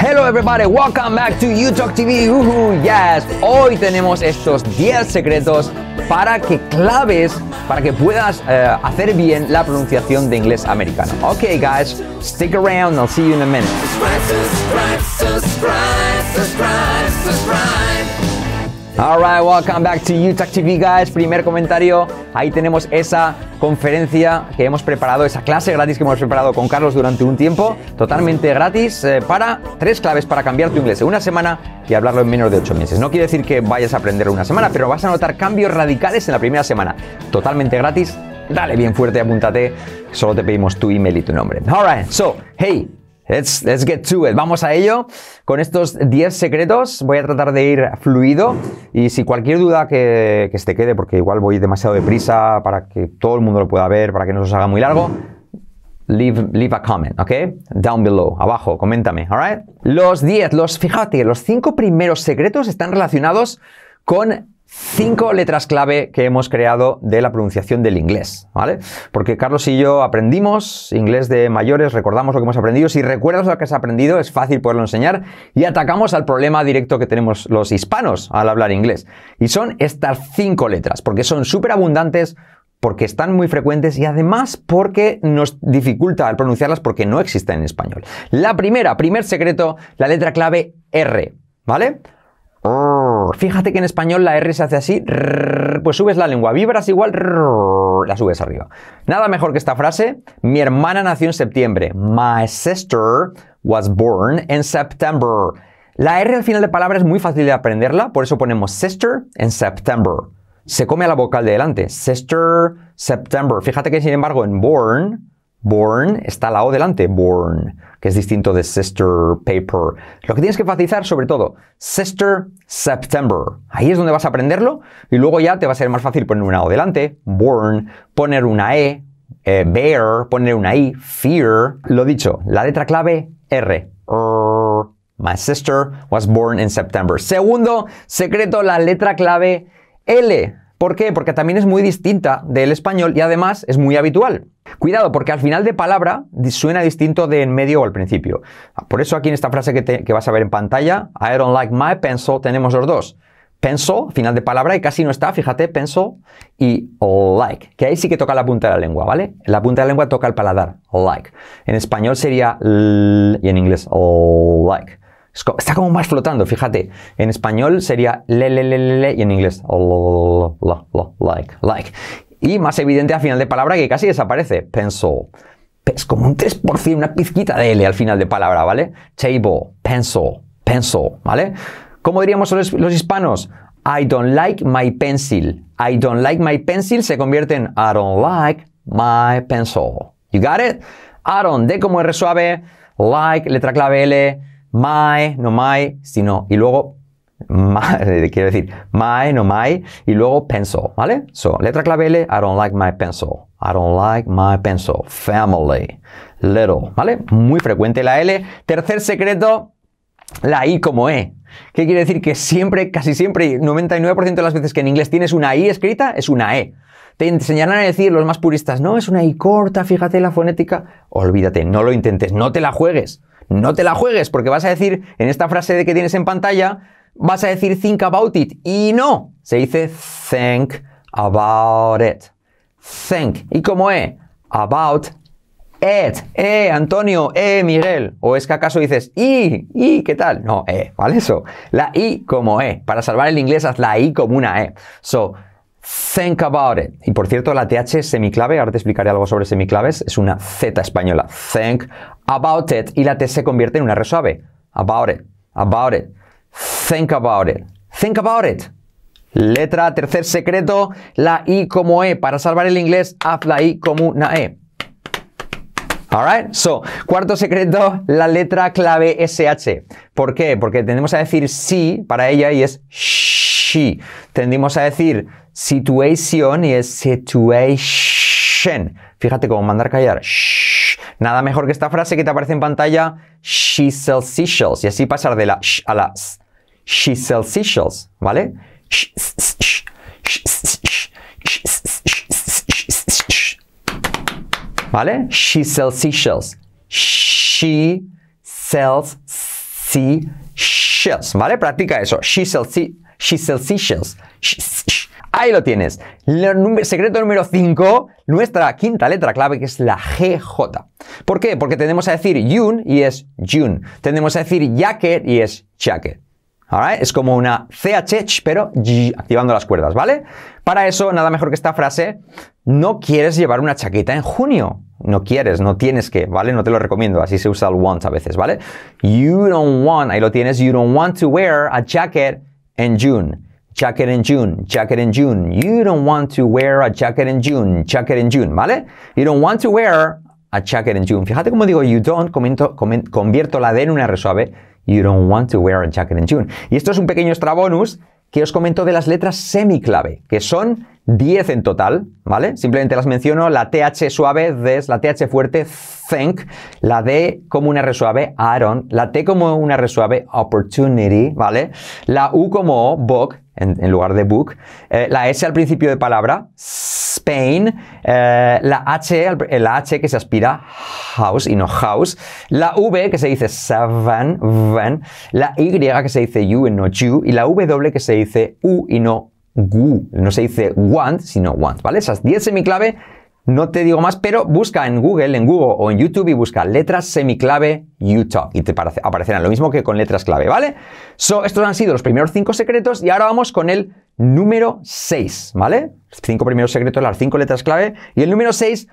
Hello everybody, welcome back to YouTube TV. yes, hoy tenemos estos 10 secretos para que claves, para que puedas eh, hacer bien la pronunciación de inglés americano. Ok guys, stick around, I'll see you in a minute. Alright, welcome back to TV, guys. Primer comentario. Ahí tenemos esa conferencia que hemos preparado, esa clase gratis que hemos preparado con Carlos durante un tiempo, totalmente gratis, eh, para tres claves para cambiar tu inglés en una semana y hablarlo en menos de ocho meses. No quiere decir que vayas a aprender una semana, pero vas a notar cambios radicales en la primera semana. Totalmente gratis. Dale bien fuerte, apúntate. Solo te pedimos tu email y tu nombre. Alright, so, hey, Let's, get to it. Vamos a ello. Con estos 10 secretos voy a tratar de ir fluido y si cualquier duda que, se te quede, porque igual voy demasiado deprisa para que todo el mundo lo pueda ver, para que no se os haga muy largo, Leave, a comment, ¿ok? Down below, abajo, coméntame, alright? Los 10, los, fíjate, los 5 primeros secretos están relacionados con cinco letras clave que hemos creado de la pronunciación del inglés, ¿vale? Porque Carlos y yo aprendimos inglés de mayores, recordamos lo que hemos aprendido, si recuerdas lo que has aprendido es fácil poderlo enseñar y atacamos al problema directo que tenemos los hispanos al hablar inglés. Y son estas cinco letras, porque son súper abundantes, porque están muy frecuentes y además porque nos dificulta al pronunciarlas porque no existen en español. La primera, primer secreto, la letra clave R, ¿vale? fíjate que en español la R se hace así, pues subes la lengua, vibras igual, la subes arriba. Nada mejor que esta frase. Mi hermana nació en septiembre. My sister was born in September. La R al final de palabra es muy fácil de aprenderla, por eso ponemos sister en September. Se come a la vocal de delante. Sister, September. Fíjate que sin embargo en born Born está la O delante, born, que es distinto de sister paper. Lo que tienes que enfatizar sobre todo, sister September. Ahí es donde vas a aprenderlo y luego ya te va a ser más fácil poner una O delante, born, poner una E, eh, bear, poner una I, fear. Lo dicho, la letra clave R. R. My sister was born in September. Segundo secreto, la letra clave L. ¿Por qué? Porque también es muy distinta del español y además es muy habitual. Cuidado, porque al final de palabra suena distinto de en medio o al principio. Ah, por eso aquí en esta frase que, vas a ver en pantalla, I don't like my pencil, tenemos los dos. Pencil, final de palabra, y casi no está, fíjate, pencil y like, que ahí sí que toca la punta de la lengua, ¿vale? La punta de la lengua toca el paladar, like. En español sería l y en inglés like. Está como más flotando, fíjate. En español sería le, le, le, le, y en inglés la, like, like. Y más evidente al final de palabra que casi desaparece. Pencil. Es como un 3%, una pizquita de L al final de palabra, ¿vale? Table, pencil, pencil, ¿vale? ¿Cómo diríamos los, hispanos? I don't like my pencil. I don't like my pencil se convierte en I don't like my pencil. You got it? I don't, D como R suave, like, letra clave L, my, no my, sino, y luego, my, quiero decir, my, no my, y luego pencil, ¿vale? So, letra clave L, I don't like my pencil. I don't like my pencil. Family, little, ¿vale? Muy frecuente la L. Tercer secreto, la I como E. ¿Qué quiere decir? Que siempre, casi siempre, 99% de las veces que en inglés tienes una I escrita, es una E. Te enseñarán a decir los más puristas, no, es una I corta, fíjate la fonética. Olvídate, no lo intentes, no te la juegues no te la juegues, porque vas a decir, en esta frase de que tienes en pantalla, vas a decir think about it. Y no, se dice think about it. Think. ¿Y como e, About it. Eh, Antonio, eh, Miguel. ¿O es que acaso dices i? ¿I qué tal? No, eh, ¿vale? Eso. La i como e. Para salvar el inglés, haz la i como una e. So, Think about it. Y por cierto, la TH es semiclave, ahora te explicaré algo sobre semiclaves, es una Z española. Think about it y la T se convierte en una R suave. About it, about it, think about it, think about it. Letra, tercer secreto, la I como E. Para salvar el inglés, haz la I como una E. Alright, so, cuarto secreto, la letra clave SH. ¿Por qué? Porque tendemos a decir sí para ella y es she. Tendemos a decir situation y es situation. Fíjate cómo mandar callar. Sh Nada mejor que esta frase que te aparece en pantalla, she sells seashells. Y así pasar de la sh a la s. She sells seashells, ¿vale? ¿Vale? She sells seashells. She sells seashells, ¿vale? Practica eso. She sells, she sells seashells. Ahí lo tienes. secreto número 5, nuestra quinta letra clave, que es la GJ. ¿Por qué? Porque tendemos a decir June y es June. Tendemos a decir jacket y es jacket. Right? Es como una CH, pero G, activando las cuerdas, ¿vale? Para eso, nada mejor que esta frase, no quieres llevar una chaqueta en junio. No quieres, no tienes que, ¿vale? No te lo recomiendo, así se usa el want a veces, ¿vale? You don't want, ahí lo tienes, you don't want to wear a jacket in June jacket in June, jacket in June. You don't want to wear a jacket in June, jacket in June, ¿vale? You don't want to wear a jacket in June. Fíjate cómo digo you don't, comento, convierto la D en una R suave. You don't want to wear a jacket in June. Y esto es un pequeño extra bonus que os comento de las letras semiclave, que son 10 en total, ¿vale? Simplemente las menciono, la TH suave, des, la TH fuerte, think, la D como una R suave, Aaron, la T como una R suave, opportunity, ¿vale? La U como O, book, en, lugar de book. Eh, la S al principio de palabra, Spain. Eh, la, H, eh, la H que se aspira, house y no house. La V que se dice savan, van. La Y que se dice you y no you. Y la W que se dice u y no gu. No se dice want, sino want, ¿vale? Esas 10 semiclave no te digo más, pero busca en Google, en Google o en YouTube y busca letras semiclave Utah y te aparecerán lo mismo que con letras clave, ¿vale? So, estos han sido los primeros cinco secretos y ahora vamos con el número seis, ¿vale? Cinco primeros secretos, las cinco letras clave y el número seis,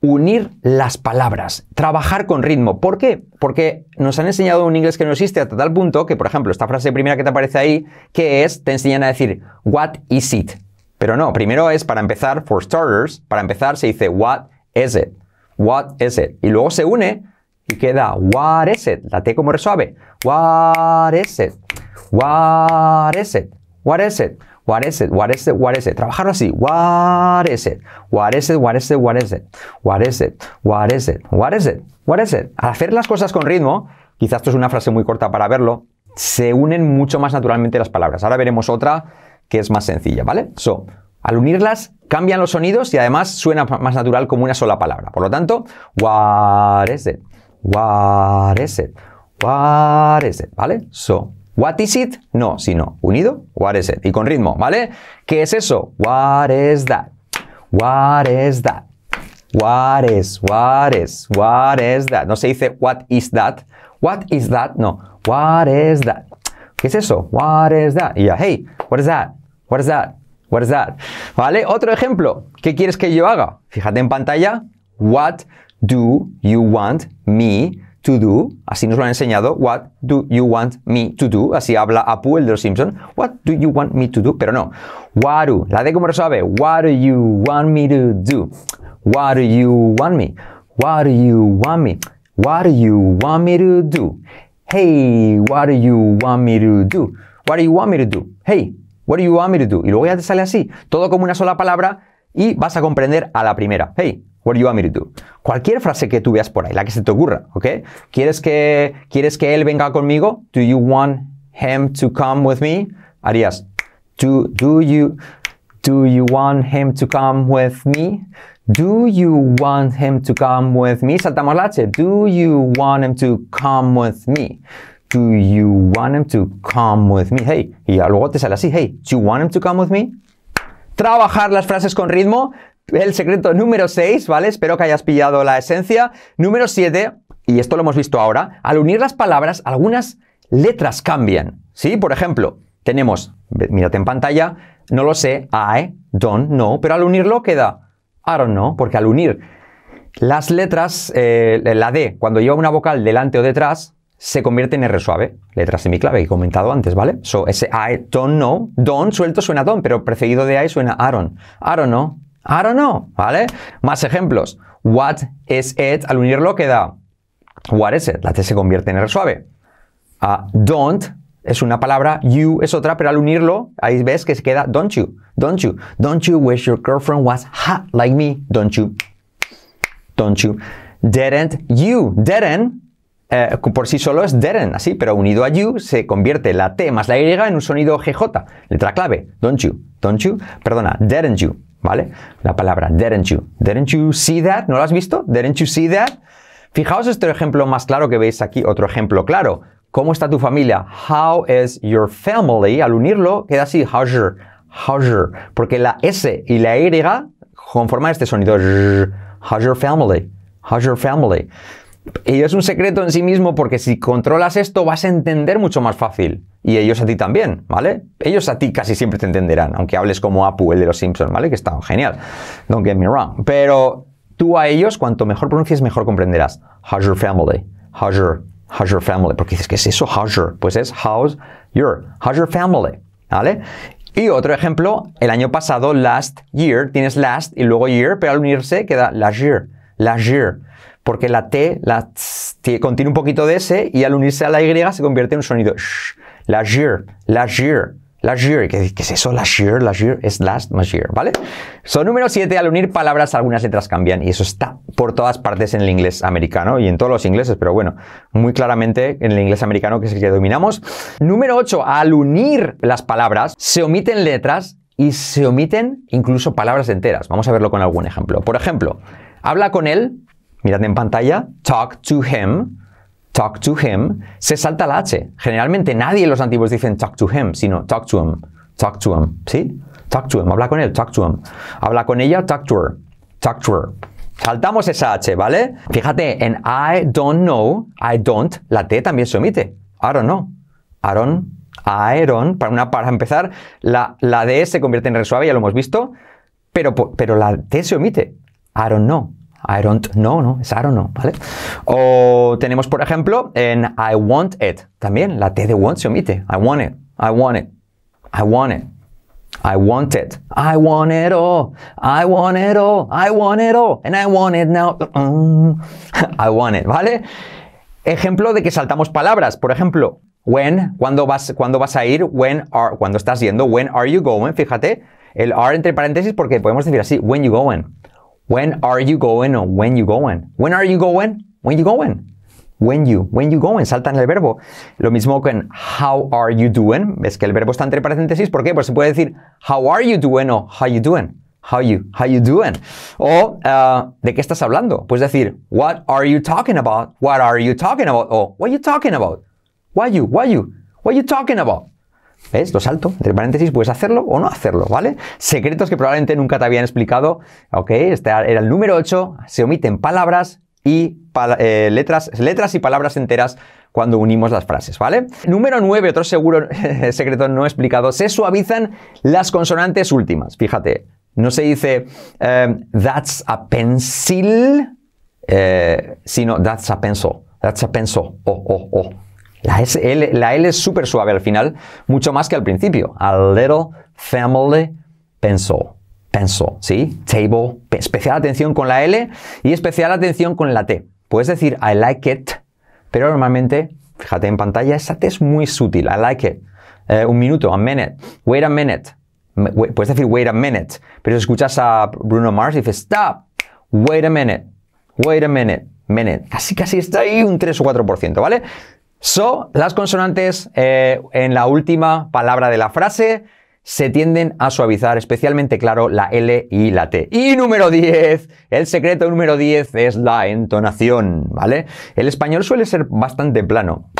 unir las palabras, trabajar con ritmo. ¿Por qué? Porque nos han enseñado un inglés que no existe hasta tal punto que, por ejemplo, esta frase primera que te aparece ahí, que es, te enseñan a decir, what is it? Pero no, primero es para empezar, for starters, para empezar se dice what is it, what is it. Y luego se une y queda what is it, la T como resuave. What is it, what is it, what is it, what is it, what is it, what Trabajarlo así, what is it, what is it, what is it, what is it, what is it, what is it, what is it, what is it. Al hacer las cosas con ritmo, quizás esto es una frase muy corta para verlo, se unen mucho más naturalmente las palabras. Ahora veremos otra que es más sencilla, ¿vale? So, al unirlas cambian los sonidos y además suena más natural como una sola palabra. Por lo tanto, what is it? What is it? What is it? ¿Vale? So, what is it? No, sino unido, what is it? Y con ritmo, ¿vale? ¿Qué es eso? What is that? What is that? What is, what is, what is that? No se dice what is that. What is that? No. What is that? ¿Qué es eso? What is that? Y hey, what is that? What is that? What is that? ¿Vale? Otro ejemplo. ¿Qué quieres que yo haga? Fíjate en pantalla. What do you want me to do? Así nos lo han enseñado. What do you want me to do? Así habla Apu, el de los Simpsons. What do you want me to do? Pero no. What do. La de como lo sabe. What do you want me to do? What do you want me? What do you want me? What do you want me to do? Hey, what do you want me to do? What do you want me to do? Hey, what do you want me to do? Y luego ya te sale así, todo como una sola palabra y vas a comprender a la primera. Hey, what do you want me to do? Cualquier frase que tú veas por ahí, la que se te ocurra, ¿ok? ¿Quieres que, ¿quieres que él venga conmigo? Do you want him to come with me? Harías, do, do you, do you want him to come with me? Do you want him to come with me? Saltamos la H. Do you want him to come with me? Do you want him to come with me? Hey, y luego te sale así. Hey, do you want him to come with me? Trabajar las frases con ritmo. El secreto número 6, ¿vale? Espero que hayas pillado la esencia. Número 7, y esto lo hemos visto ahora, al unir las palabras, algunas letras cambian. ¿Sí? Por ejemplo, tenemos, mírate en pantalla, no lo sé, I don't know, pero al unirlo queda I don't know, porque al unir las letras, eh, la D, cuando lleva una vocal delante o detrás, se convierte en R suave, letra semiclave que he comentado antes, ¿vale? So, ese I don't know, don suelto suena don, pero precedido de I suena aron. I don't know, I don't know, ¿vale? Más ejemplos. What is it? Al unirlo queda what is it, la T se convierte en R suave. A don't es una palabra, you es otra, pero al unirlo, ahí ves que se queda don't you, don't you, don't you wish your girlfriend was hot like me, don't you, don't you, didn't you, didn't, eh, por sí solo es didn't, así, pero unido a you se convierte la T más la Y en un sonido GJ, letra clave, don't you, don't you, perdona, didn't you, ¿vale? La palabra didn't you, didn't you see that, ¿no lo has visto? Didn't you see that? Fijaos este ejemplo más claro que veis aquí, otro ejemplo claro. ¿Cómo está tu familia? How is your family? Al unirlo queda así, how's your, how's your, porque la S y la Y conforman este sonido. How's your family? How's your family? Y es un secreto en sí mismo porque si controlas esto vas a entender mucho más fácil. Y ellos a ti también, ¿vale? Ellos a ti casi siempre te entenderán, aunque hables como Apu, el de los Simpsons, ¿vale? Que está genial. Don't get me wrong. Pero tú a ellos, cuanto mejor pronuncies, mejor comprenderás. How's your family? How's your your Family, porque dices, que es eso your? Pues es How's Your your Family, ¿vale? Y otro ejemplo, el año pasado, last year, tienes last y luego year, pero al unirse queda last year, last year, porque la T, la t, contiene un poquito de S y al unirse a la Y se convierte en un sonido sh, last year, last year, Last year, ¿qué, es eso? Last year, last year es last más year, ¿vale? So, número 7, al unir palabras algunas letras cambian y eso está por todas partes en el inglés americano y en todos los ingleses, pero bueno, muy claramente en el inglés americano que es el que dominamos. Número 8, al unir las palabras se omiten letras y se omiten incluso palabras enteras. Vamos a verlo con algún ejemplo. Por ejemplo, habla con él, mirad en pantalla, talk to him, talk to him, se salta la H. Generalmente nadie en los antiguos dicen talk to him, sino talk to him, talk to him, ¿sí? Talk to him, habla con él, talk to him. Habla con ella, talk to her, talk to her. Saltamos esa H, ¿vale? Fíjate, en I don't know, I don't, la T también se omite. I don't know. I don't, I don't. Para, empezar, la, la D se convierte en resuave, ya lo hemos visto, pero, pero la T se omite. I don't know. I don't know, ¿no? Es I don't know, ¿vale? O tenemos, por ejemplo, en I want it. También la T de want se omite. I want it, I want it, I want it. I want it. I want it all. I want it all. I want it all. And I want it now. I want it, ¿vale? Ejemplo de que saltamos palabras. Por ejemplo, when, cuando vas, cuando vas a ir, when are, cuando estás yendo, when are you going, fíjate, el are entre paréntesis porque podemos decir así, when you going. When are you going o when you going? When are you going? When you going? When you, when you going, saltan el verbo. Lo mismo con how are you doing. Ves que el verbo está entre paréntesis, ¿por qué? Pues se puede decir how are you doing o how you doing. How you, how you doing. O ah, de qué estás hablando. Puedes decir what are you talking about. What are you talking about. O what are you talking about. why you, why you, what you talking about. ¿Ves? Lo salto, entre paréntesis, puedes hacerlo o no hacerlo, ¿vale? Secretos que probablemente nunca te habían explicado, ¿ok? Este era el número 8, se omiten palabras y eh, letras, letras y palabras enteras cuando unimos las frases, ¿vale? Número 9, otro seguro secreto no explicado, se suavizan las consonantes últimas. Fíjate, no se dice eh, that's a pencil, eh, sino that's a pencil, that's a pencil, oh, oh, oh. La, L, es súper suave al final, mucho más que al principio. A little family pencil. Pencil, ¿sí? Table. Especial atención con la L y especial atención con la T. Puedes decir I like it, pero normalmente, fíjate en pantalla, esa T es muy sutil. I like it. Eh, un minuto, a minute. Wait a minute. puedes decir wait a minute, pero si escuchas a Bruno Mars y dices stop. Wait a minute. Wait a minute. Minute. Casi, casi está ahí un 3 o 4%, ¿vale? So, las consonantes eh, en la última palabra de la frase se tienden a suavizar, especialmente claro, la L y la T. Y número 10, el secreto número 10 es la entonación, ¿vale? El español suele ser bastante plano.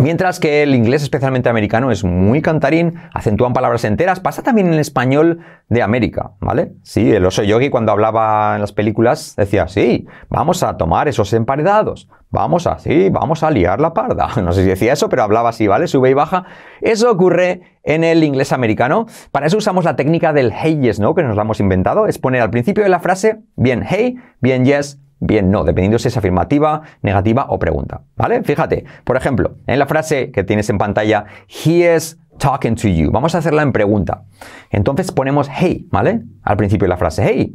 Mientras que el inglés, especialmente americano, es muy cantarín, acentúan palabras enteras, pasa también en el español de América, ¿vale? Sí, el oso yogi cuando hablaba en las películas decía, sí, vamos a tomar esos emparedados, vamos a, sí, vamos a liar la parda. No sé si decía eso, pero hablaba así, ¿vale? Sube y baja. Eso ocurre en el inglés americano. Para eso usamos la técnica del hey yes, ¿no? Que nos la hemos inventado. Es poner al principio de la frase, bien hey, bien yes, bien, no, dependiendo si es afirmativa, negativa o pregunta. ¿Vale? Fíjate, por ejemplo, en la frase que tienes en pantalla, he is talking to you. Vamos a hacerla en pregunta. Entonces ponemos hey, ¿vale? Al principio de la frase, hey.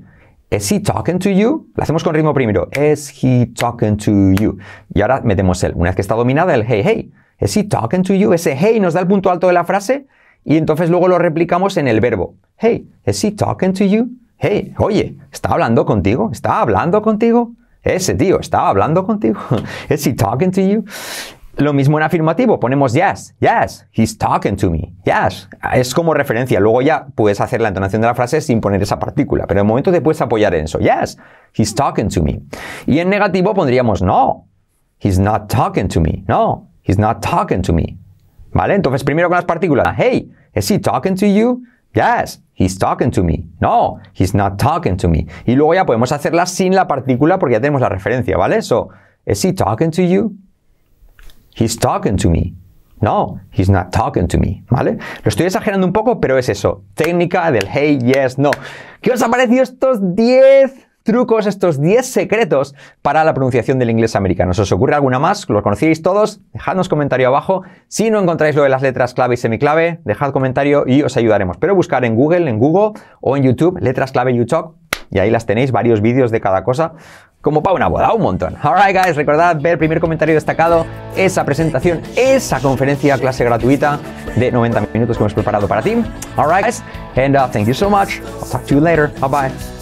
¿Is he talking to you? La hacemos con ritmo primero. ¿Is he talking to you? Y ahora metemos el. Una vez que está dominada, el hey, hey. ¿Is he talking to you? Ese hey nos da el punto alto de la frase y entonces luego lo replicamos en el verbo. Hey, ¿is he talking to you? hey, oye, ¿está hablando contigo? ¿Está hablando contigo? Ese tío, ¿está hablando contigo? ¿Is he talking to you? Lo mismo en afirmativo, ponemos yes, yes, he's talking to me, yes. Es como referencia, luego ya puedes hacer la entonación de la frase sin poner esa partícula, pero el momento te puedes apoyar en eso, yes, he's talking to me. Y en negativo pondríamos no, he's not talking to me, no, he's not talking to me. ¿Vale? Entonces primero con las partículas, hey, is he talking to you? Yes, He's talking to me. No, he's not talking to me. Y luego ya podemos hacerla sin la partícula porque ya tenemos la referencia, ¿vale? Eso. Is he talking to you? He's talking to me. No, he's not talking to me, ¿vale? Lo estoy exagerando un poco, pero es eso. Técnica del hey, yes, no. ¿Qué os ha parecido estos 10 trucos, estos 10 secretos para la pronunciación del inglés americano. os ocurre alguna más? ¿Los conocíais todos? Dejadnos comentario abajo. Si no encontráis lo de las letras clave y semiclave, dejad comentario y os ayudaremos. Pero buscar en Google, en Google o en YouTube, letras clave YouTube, y ahí las tenéis, varios vídeos de cada cosa, como para una boda, un montón. Alright, guys, recordad ver el primer comentario destacado, esa presentación, esa conferencia, clase gratuita de 90 minutos que hemos preparado para ti. Alright, guys, and uh, thank you so much. I'll talk to you later. Bye bye.